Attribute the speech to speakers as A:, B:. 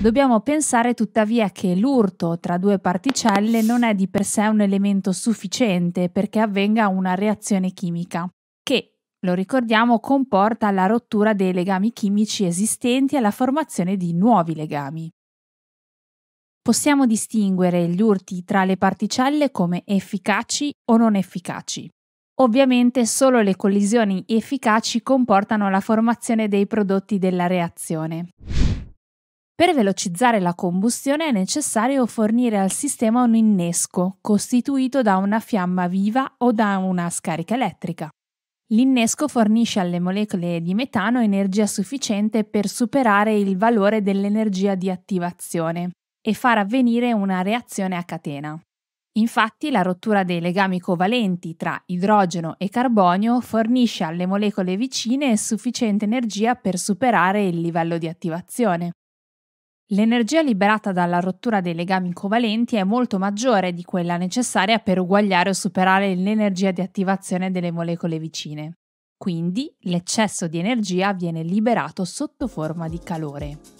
A: Dobbiamo pensare tuttavia che l'urto tra due particelle non è di per sé un elemento sufficiente perché avvenga una reazione chimica, che, lo ricordiamo, comporta la rottura dei legami chimici esistenti e la formazione di nuovi legami. Possiamo distinguere gli urti tra le particelle come efficaci o non efficaci. Ovviamente solo le collisioni efficaci comportano la formazione dei prodotti della reazione. Per velocizzare la combustione è necessario fornire al sistema un innesco, costituito da una fiamma viva o da una scarica elettrica. L'innesco fornisce alle molecole di metano energia sufficiente per superare il valore dell'energia di attivazione e far avvenire una reazione a catena. Infatti la rottura dei legami covalenti tra idrogeno e carbonio fornisce alle molecole vicine sufficiente energia per superare il livello di attivazione. L'energia liberata dalla rottura dei legami covalenti è molto maggiore di quella necessaria per uguagliare o superare l'energia di attivazione delle molecole vicine. Quindi l'eccesso di energia viene liberato sotto forma di calore.